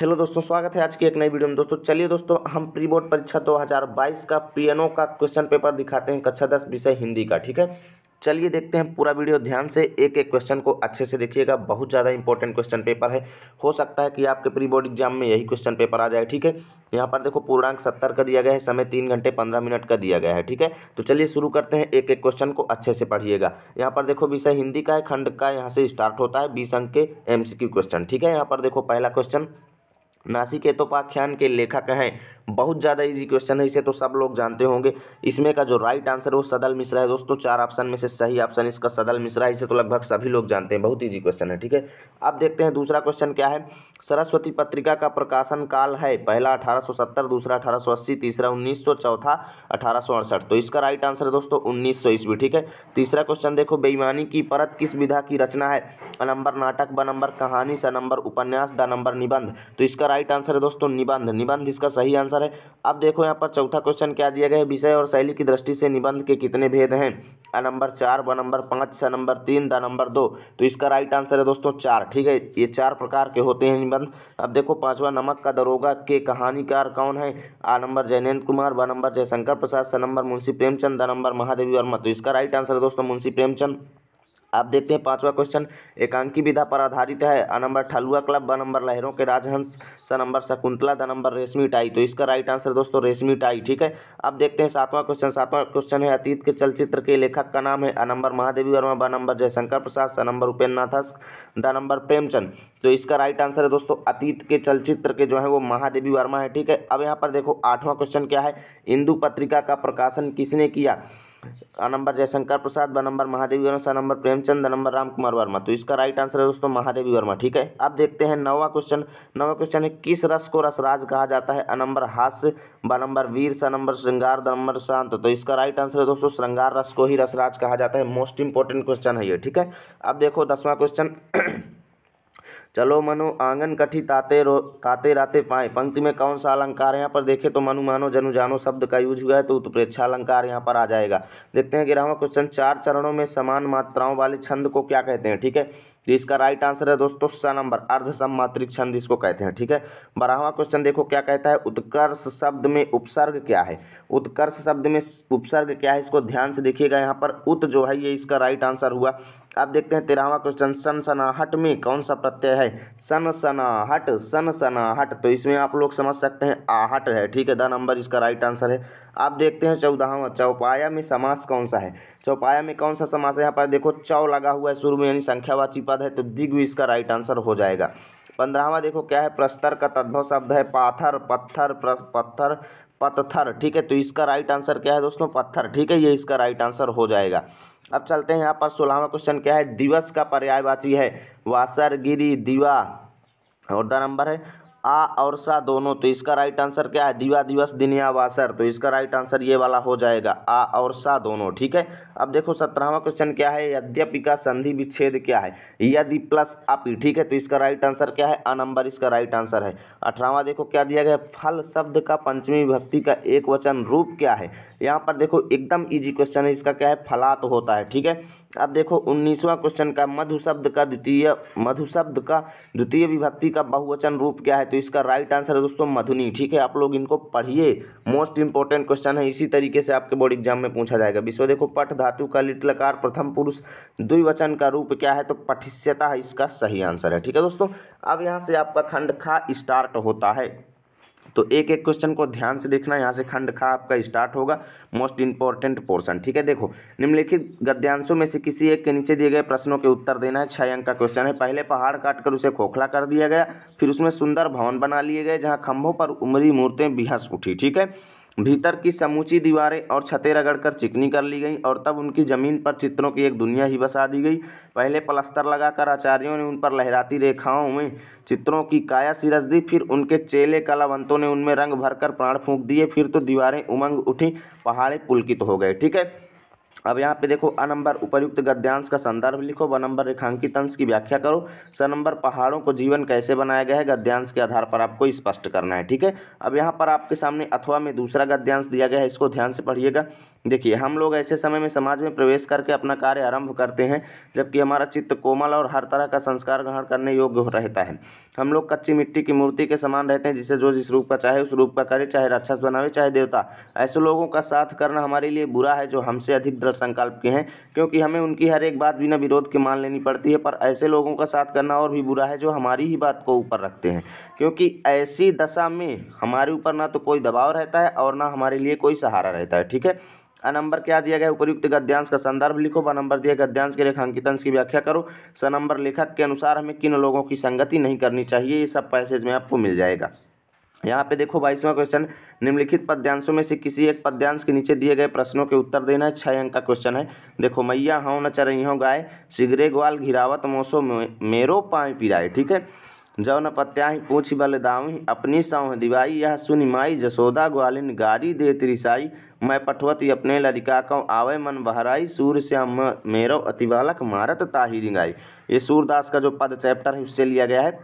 hello दोस्तों स्वागत है आज की एक नई वीडियो में दोस्तों चलिए दोस्तों हम प्री बोर्ड परीक्षा 2022 का पीएनओ का क्वेश्चन पेपर दिखाते हैं कक्षा दस विषय हिंदी का ठीक है चलिए देखते हैं पूरा वीडियो ध्यान से एक एक क्वेश्चन को अच्छे से देखिएगा बहुत ज़्यादा इंपॉर्टेंट क्वेश्चन पेपर है हो सकता है कि आपके प्री बोर्ड एग्जाम में यही क्वेश्चन पेपर आ जाए ठीक है यहाँ पर देखो पूर्णांक सत्तर का दिया गया है समय तीन घंटे पंद्रह मिनट का दिया गया है ठीक है तो चलिए शुरू करते हैं एक एक क्वेश्चन को अच्छे से पढ़िएगा यहाँ पर देखो विषय हिंदी का है खंड का यहाँ से स्टार्ट होता है बीस अंक के एम क्वेश्चन ठीक है यहाँ पर देखो पहला क्वेश्चन नासिक के लेखक हैं बहुत ज़्यादा इजी क्वेश्चन है इसे तो सब लोग जानते होंगे इसमें का जो राइट आंसर वो सदल मिश्रा है दोस्तों चार ऑप्शन में से सही ऑप्शन इसका सदल मिश्रा है इसे तो लगभग सभी लोग जानते हैं बहुत ईजी क्वेश्चन है ठीक है अब देखते हैं दूसरा क्वेश्चन क्या है सरस्वती पत्रिका का प्रकाशन काल है पहला अठारह दूसरा अठारह तीसरा उन्नीस चौथा अठारह तो इसका राइट आंसर है दोस्तों उन्नीस सौ ईस्वी ठीक है तीसरा क्वेश्चन देखो बेईमानी की परत किस विधा की रचना है अनंबर नंबर नाटक ब नंबर कहानी स नंबर उपन्यास द नंबर निबंध तो इसका राइट आंसर है दोस्तों निबंध निबंध इसका सही आंसर आंसर है अब देखो यहाँ पर चौथा क्वेश्चन क्या दिया गया है विषय और शैली की दृष्टि से निबंध के कितने भेद हैं अ नंबर चार ब नंबर पाँच स नंबर तीन द नंबर दो तो इसका राइट आंसर है दोस्तों चार ठीक है ये चार प्रकार के होते हैं निबंध अब देखो पाँचवा नमक का दरोगा के कहानीकार कौन है आ नंबर जयनेन्द्र कुमार ब नंबर जयशंकर प्रसाद स नंबर मुंशी प्रेमचंद द नंबर महादेवी वर्मा तो इसका राइट आंसर है दोस्तों मुंशी प्रेमचंद आप देखते हैं पांचवा क्वेश्चन एकांकी विधा पर आधारित है अ नंबर ठलुआ क्लब ब नंबर लहरों के राजहंस स नंबर शकुंतला द नंबर रेशमी टाई तो इसका राइट आंसर दोस्तों रेशमी टाई ठीक है अब देखते हैं सातवां क्वेश्चन सातवां क्वेश्चन है अतीत के चलचित्र के लेखक का नाम है अ नंबर महादेवी वर्मा ब नंबर जयशंकर प्रसाद स नंबर उपेन्द्र नाथ हस्क द नंबर प्रेमचंद तो इसका राइट आंसर है दोस्तों अतीत के चलचित्र के जो है वो महादेवी वर्मा है ठीक है अब यहाँ पर देखो आठवां क्वेश्चन क्या है इंदू पत्रिका का प्रकाशन किसने किया अ नंबर जयशंकर प्रसाद ब नंबर महादेवी वर्मा स नंबर प्रेमचंद नंबर राम कुमार वर्मा तो इसका राइट आंसर है दोस्तों महादेवी वर्मा ठीक है अब देखते हैं नवा क्वेश्चन नवा क्वेश्चन है किस रस को रसराज कहा जाता है अ नंबर हास्य ब नंबर वीर स नंबर श्रृंगार द नंबर शांत तो इसका राइट आंसर है दोस्तों श्रृंगार रस को ही रसराज कहा जाता है मोस्ट इंपॉर्टेंट क्वेश्चन है ये ठीक है अब देखो दसवां क्वेश्चन चलो मनु आंगन कठी ताते रो ताते राते पाए पंक्ति में कौन सा अलंकार यहाँ पर देखे तो मनु मानो जनु जानो शब्द का यूज हुआ है तो उत्प्रेक्षा अलंकार यहाँ पर आ जाएगा देखते हैं ग्यारहवा क्वेश्चन चार चरणों में समान मात्राओं वाले छंद को क्या कहते हैं ठीक है तो इसका राइट आंसर है दोस्तों स नंबर अर्धसम्मात्रिक छंद इसको कहते हैं ठीक है बारहवा क्वेश्चन देखो क्या कहता है उत्कर्ष शब्द में उपसर्ग क्या है उत्कर्ष शब्द में उपसर्ग क्या है इसको ध्यान से देखिएगा यहाँ पर उत जो है ये इसका राइट आंसर हुआ अब देखते हैं तेरहवा क्वेश्चन सन सनाहट में कौन सा प्रत्यय है सन सनाहट सन सनाहट तो इसमें आप लोग समझ सकते हैं आहट है ठीक है द नंबर इसका राइट आंसर है आप देखते हैं चौदहवा चौपाया में समास कौन सा है चौपाया में कौन सा समास है यहाँ पर देखो चौ लगा हुआ है शुरू में यानी संख्यावाची पद है तो दिग्व इसका राइट आंसर हो जाएगा पंद्रहवा देखो क्या है प्रस्तर का तद्भव शब्द है पाथर पत्थर पत्थर पत्थर ठीक है तो इसका राइट आंसर क्या है दोस्तों पत्थर ठीक है ये इसका राइट आंसर हो जाएगा अब चलते हैं यहाँ पर सोलहवा क्वेश्चन क्या है दिवस का पर्यायवाची है वासर गिरी दिवा और द नंबर है आ और सा दोनों तो इसका राइट आंसर क्या है दिवा दिवस दिनिया वासर तो इसका राइट आंसर ये वाला हो जाएगा आ और सा दोनों ठीक है अब देखो सत्रहवा क्वेश्चन क्या है यद्यपि का संधि विच्छेद क्या है यदि प्लस अपि ठीक है तो इसका राइट आंसर क्या है अ नंबर इसका राइट आंसर है अठारहवा देखो क्या दिया गया फल शब्द का पंचमी विभक्ति का एक वचन रूप क्या है यहाँ पर देखो एकदम इजी क्वेश्चन है इसका क्या है फलात तो होता है ठीक है अब देखो उन्नीसवां क्वेश्चन का मधु शब्द का द्वितीय मधु शब्द का द्वितीय विभक्ति का बहुवचन रूप क्या है तो इसका राइट आंसर है दोस्तों मधुनी ठीक है आप लोग इनको पढ़िए मोस्ट इंपॉर्टेंट क्वेश्चन है इसी तरीके से आपके बोर्ड एग्जाम में पूछा जाएगा विश्व देखो पठ धातु का लिटलकार प्रथम पुरुष द्विवचन का रूप क्या है तो पठिष्यता इसका सही आंसर है ठीक है दोस्तों अब यहाँ से आपका खंड खा स्टार्ट होता है तो एक एक क्वेश्चन को ध्यान से देखना यहाँ से खंड खा आपका स्टार्ट होगा मोस्ट इंपॉर्टेंट पोर्सन ठीक है देखो निम्नलिखित गद्यांशों में से किसी एक के नीचे दिए गए प्रश्नों के उत्तर देना है छः अंक का क्वेश्चन है पहले पहाड़ काटकर उसे खोखला कर दिया गया फिर उसमें सुंदर भवन बना लिए गए जहाँ खंभों पर उमरी मूर्तें बिहस उठी ठीक है भीतर की समूची दीवारें और छतें रगड़कर चिकनी कर ली गईं और तब उनकी ज़मीन पर चित्रों की एक दुनिया ही बसा दी गई पहले पलस्तर लगाकर आचार्यों ने उन पर लहराती रेखाओं में चित्रों की काया सिरस दी फिर उनके चेले कलावंतों ने उनमें रंग भरकर प्राण फूंक दिए फिर तो दीवारें उमंग उठी पहाड़े पुलकित हो गए ठीक है अब यहाँ पे देखो अ नंबर उपयुक्त गद्यांश का संदर्भ लिखो व नंबर रेखांकित अंश की व्याख्या करो स नंबर पहाड़ों को जीवन कैसे बनाया गया है गद्यांश के आधार पर आपको स्पष्ट करना है ठीक है अब यहाँ पर आपके सामने अथवा में दूसरा गद्यांश दिया गया है इसको ध्यान से पढ़िएगा देखिए हम लोग ऐसे समय में समाज में प्रवेश करके अपना कार्य आरंभ करते हैं जबकि हमारा चित्त कोमल और हर तरह का संस्कार ग्रहण करने योग्य रहता है हम लोग कच्ची मिट्टी की मूर्ति के समान रहते हैं जिसे जो जिस रूप का चाहे उस रूप का करे चाहे राक्षस बनावे चाहे देवता ऐसे लोगों का साथ करना हमारे लिए बुरा है जो हमसे अधिक दृढ़ संकल्प के हैं क्योंकि हमें उनकी हर एक बात बिना विरोध के मान लेनी पड़ती है पर ऐसे लोगों का साथ करना और भी बुरा है जो हमारी ही बात को ऊपर रखते हैं क्योंकि ऐसी दशा में हमारे ऊपर ना तो कोई दबाव रहता है और ना हमारे लिए कोई सहारा रहता है ठीक है अ नंबर क्या दिया गया उपयुक्त गद्यांश का संदर्भ लिखो ब नंबर दिया गद्यांश के रेखांकित अंश की व्याख्या करो स नंबर लेखक के अनुसार हमें किन लोगों की संगति नहीं करनी चाहिए ये सब पैसेज में आपको मिल जाएगा यहाँ पे देखो बाईसवा क्वेश्चन निम्नलिखित पद्यांशों में से किसी एक पद्यांश के नीचे दिए गए प्रश्नों के उत्तर देना है छः अंक का क्वेश्चन है देखो मैया हाँ न चरही हो गाय सिगरे ग्वाल घिरावत मोसो मेरो पाए पिराए ठीक है जौ न पत्याही पूछ बल दाऊही अपनी सौ दिवाई यह सुनि माई जसोदा ग्वालिन गारी दे त्रिसाई मैं पठवती अपने लड़िका को आवे मन बहराई सूर श्याम मेरो बालक मारत ताही रिंगाई ये सूरदास का जो पद चैप्टर है उससे लिया गया है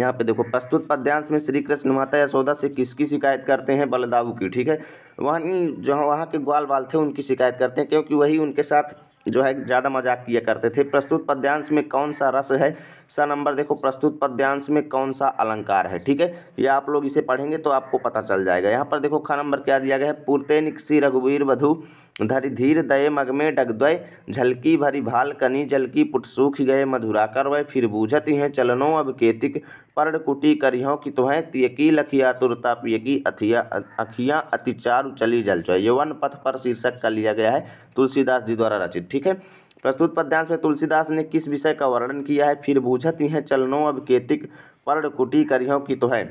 यहाँ पे देखो प्रस्तुत पद्यांश में श्री कृष्ण माता यशोदा से किसकी शिकायत करते हैं बलदाऊ की ठीक है वहीं जो हाँ, वहाँ के ग्वाल बाल थे उनकी शिकायत करते हैं क्योंकि वही उनके साथ जो है ज़्यादा मजाक किया करते थे प्रस्तुत पद्यांश में कौन सा रस है सा नंबर देखो प्रस्तुत पद्यांश में कौन सा अलंकार है ठीक है ये आप लोग इसे पढ़ेंगे तो आपको पता चल जाएगा यहाँ पर देखो खा नंबर क्या दिया गया है पूर्तेनिक श्री रघुवीर वधु धर धीर दये मगमे डगद्वय झलकी भरी भाल कनी जलकी पुट सूख गए मधुराकर वय फिर बूझत हैं चलनो अब केतिक पर्ण कुटी करियो कि तुहें तियकी लखिया तुरता पियकी अथिया अखियाँ अति चारु चली जल चय यौवन पथ पर शीर्षक का लिया गया है तुलसीदास जी द्वारा रचित ठीक है प्रस्तुत पद्यांश में तुलसीदास ने किस विषय का वर्णन किया है फिर बूझत हैं चलनो अब केतिक पर्ण कुटी करियो कि तुहें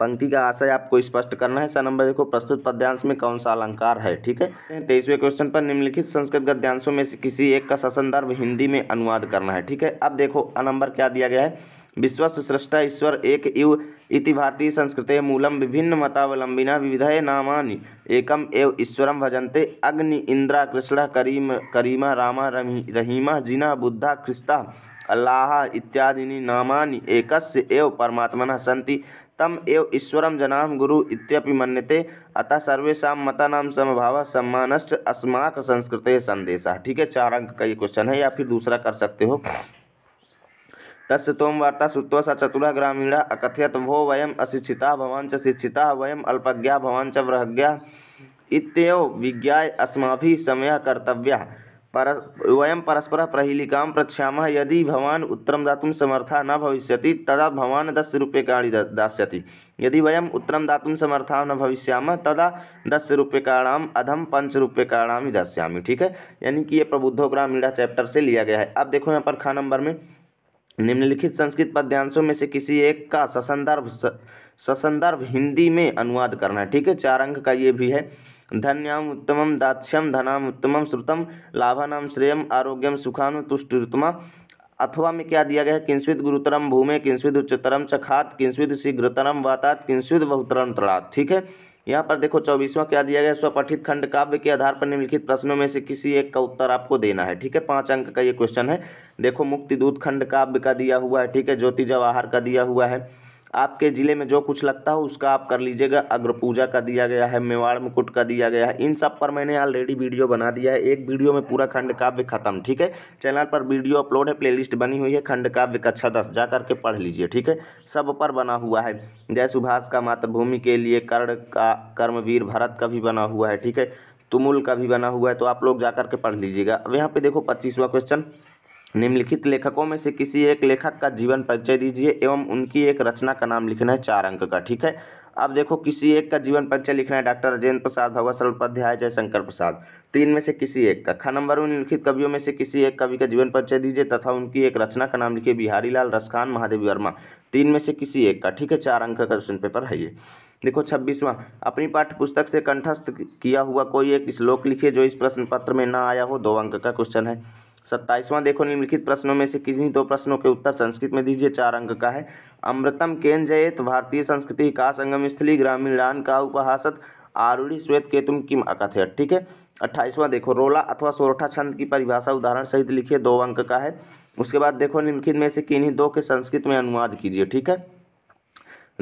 पंक्ति का आशय आपको स्पष्ट करना है सर नंबर देखो प्रस्तुत पद्यांश में कौन सा अलंकार है ठीक है तेईसवें क्वेश्चन पर निम्नलिखित संस्कृत गद्यांशों में से किसी एक का संदर्भ हिंदी में अनुवाद करना है ठीक है अब देखो अ नंबर क्या दिया गया है विश्व सृष्टा ईश्वर एक इव इति भारतीय संस्कृत मूलम विभिन्न मतावलंबिना विविधय नामानि एकम एव ईश्वरम भजन्ते अग्नि इंद्रा कृष्ण करीम करीमा रामा रहीमा जिना बुद्धा ख्रिस्ता अल्लाह इत्यादि नामानि एकस्य एव परमात्मना सन्ति तम एव ईश्वरम जनाम गुरु इत्यपि मन्यते अतः सर्वेशा मता समभाव सम्मानश्च अस्माक संस्कृत संदेश ठीक है चार अंक का ये क्वेश्चन है या फिर दूसरा कर सकते हो तस् तोम वार्ता श्रुवा सा चतुरा ग्रामीणा अकथयत वो वयम अशिक्षिता भवान च शिक्षिता वयम अल्पज्ञा भवान च वृहज्ञा इतव विज्ञा अस्माभि समय कर्तव्य पर वयं परस्परः प्रहीलिकां यदि भवान उत्तर दातुं समर्था न भविष्यति तदा भवान दस दा दास्यति यदि वयम उत्तर दातुं समर्थ न भविष्या तदा दस दशरूप्यकाणाम् अधम पंच ही दास्यामी ठीक है यानी कि यह प्रबुद्धो ग्रामीणा चैप्टर से लिया गया है अब देखो यहाँ पर खा नंबर में निम्नलिखित संस्कृत पद्यांशों में से किसी एक का ससंदर्भ ससंदर्भ हिंदी में अनुवाद करना है ठीक है चार अंक का ये भी है धन्याम उत्तम दाक्ष्यम धनाम उत्तम श्रुतम लाभानाम श्रेयम आरोग्यम सुखानु तुष्टुतमा अथवा में क्या दिया गया है किंस्वित गुरुतरम भूमे किंसवित उच्चतरम चखात किंस्वित शीघ्रतरम वातात किंस्वित बहुतरम तड़ात ठीक है यहाँ पर देखो चौबीसवां क्या दिया गया स्वपठित खंड काव्य के आधार पर निम्नलिखित प्रश्नों में से किसी एक का उत्तर आपको देना है ठीक है पांच अंक का ये क्वेश्चन है देखो मुक्ति दूत खंड काव्य का दिया हुआ है ठीक है ज्योति जवाहर का दिया हुआ है आपके ज़िले में जो कुछ लगता हो उसका आप कर लीजिएगा अग्र पूजा का दिया गया है मेवाड़ मुकुट का दिया गया है इन सब पर मैंने ऑलरेडी वीडियो बना दिया है एक वीडियो में पूरा खंड काव्य खत्म ठीक है चैनल पर वीडियो अपलोड है प्लेलिस्ट बनी हुई है खंड काव्य कक्षा दस जा करके पढ़ लीजिए ठीक है सब पर बना हुआ है जय सुभाष का मातृभूमि के लिए कर्ण का कर्मवीर भरत का भी बना हुआ है ठीक है तुमुल का भी बना हुआ है तो आप लोग जा करके पढ़ लीजिएगा अब यहाँ पे देखो पच्चीसवा क्वेश्चन निम्नलिखित लेखकों में से किसी एक लेखक का जीवन परिचय दीजिए एवं उनकी एक रचना का नाम लिखना है चार अंक का ठीक है अब देखो किसी एक का जीवन परिचय लिखना है डॉक्टर राजेंद्र प्रसाद भगवत सर उपाध्याय जयशंकर प्रसाद तीन तो में से किसी एक का ख नंबर निम्नलिखित कवियों में से किसी एक कवि का जीवन परिचय दीजिए तथा उनकी एक रचना का नाम लिखिए बिहारी लाल रसखान महादेव वर्मा तीन तो में से किसी एक का ठीक है चार अंक का क्वेश्चन पेपर है ये देखो छब्बीसवां अपनी पाठ्य पुस्तक से कंठस्थ किया हुआ कोई एक श्लोक लिखिए जो इस प्रश्न पत्र में ना आया हो दो अंक का क्वेश्चन है सत्ताईसवां देखो निम्नलिखित प्रश्नों में से किन्हीं दो प्रश्नों के उत्तर संस्कृत में दीजिए चार अंक का है अमृतम केन जयत भारतीय संस्कृति का संगम स्थली ग्रामीणान का उपहासत आरूढ़ी श्वेत के तुम किम है ठीक है अट्ठाईसवां देखो रोला अथवा सोरठा छंद की परिभाषा उदाहरण सहित लिखिए दो अंक का है उसके बाद देखो निम्नलिखित में से किन्हीं दो के संस्कृत में अनुवाद कीजिए ठीक है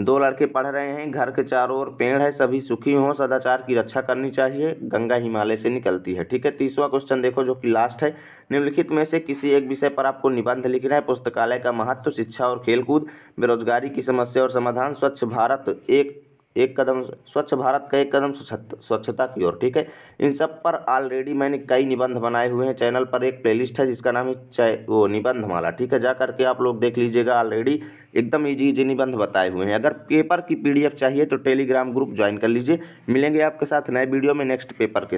दो लड़के पढ़ रहे हैं घर के चारों ओर पेड़ है सभी सुखी हों सदाचार की रक्षा करनी चाहिए गंगा हिमालय से निकलती है ठीक है तीसवा क्वेश्चन देखो जो कि लास्ट है निम्नलिखित में से किसी एक विषय पर आपको निबंध लिखना है पुस्तकालय का महत्व शिक्षा और खेलकूद बेरोजगारी की समस्या और समाधान स्वच्छ भारत एक एक कदम स्वच्छ भारत का एक कदम स्वच्छता की ओर ठीक है इन सब पर ऑलरेडी मैंने कई निबंध बनाए हुए हैं चैनल पर एक प्लेलिस्ट है जिसका नाम है चाय वो निबंध माला ठीक है जा करके आप लोग देख लीजिएगा ऑलरेडी एकदम इजी इजी निबंध बताए हुए हैं अगर पेपर की पीडीएफ चाहिए तो टेलीग्राम ग्रुप ज्वाइन कर लीजिए मिलेंगे आपके साथ नए वीडियो में नेक्स्ट पेपर के